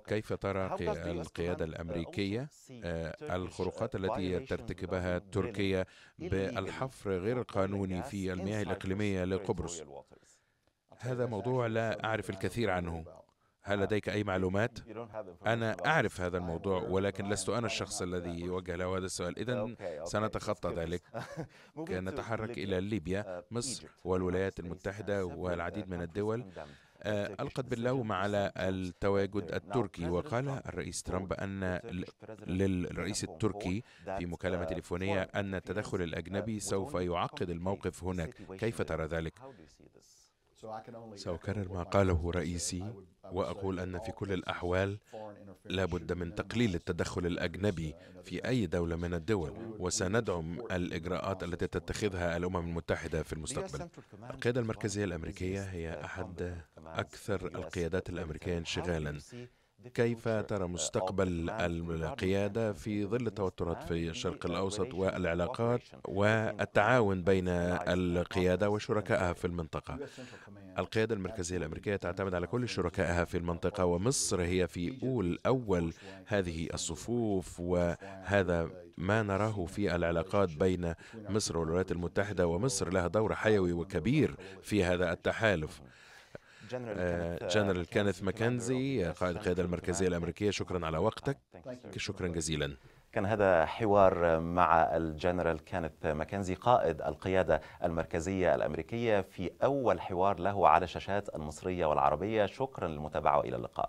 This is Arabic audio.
كيف ترى القيادة آه، الأمريكية آه، الخروقات التي ترتكبها تركيا بالحفر غير القانوني في المياه الإقليمية لقبرص هذا موضوع لا أعرف الكثير عنه هل لديك أي معلومات؟ أنا أعرف هذا الموضوع ولكن لست أنا الشخص الذي يوجه له هذا السؤال إذا سنتخطى ذلك نتحرك إلى ليبيا uh, مصر والولايات المتحدة والعديد من الدول آه، ألقت باللوم على التواجد التركي وقال الرئيس ترامب أن للرئيس التركي في مكالمة uh, تليفونية أن التدخل uh, الأجنبي سوف يعقد الموقف هناك كيف ترى ذلك؟ سأكرر ما قاله رئيسي واقول ان في كل الاحوال لابد من تقليل التدخل الاجنبي في اي دوله من الدول وسندعم الاجراءات التي تتخذها الامم المتحده في المستقبل القياده المركزيه الامريكيه هي احد اكثر القيادات الامريكيه انشغالا كيف ترى مستقبل القيادة في ظل التوترات في الشرق الأوسط والعلاقات والتعاون بين القيادة وشركائها في المنطقة القيادة المركزية الأمريكية تعتمد على كل شركائها في المنطقة ومصر هي في أول أول هذه الصفوف وهذا ما نراه في العلاقات بين مصر والولايات المتحدة ومصر لها دور حيوي وكبير في هذا التحالف جنرال كانث ماكنزي قائد القيادة المركزية الأمريكية شكرا على وقتك شكرا جزيلا كان هذا حوار مع الجنرال كانت ماكنزي قائد القيادة المركزية الأمريكية في أول حوار له على الشاشات المصرية والعربية شكرا للمتابعة وإلى اللقاء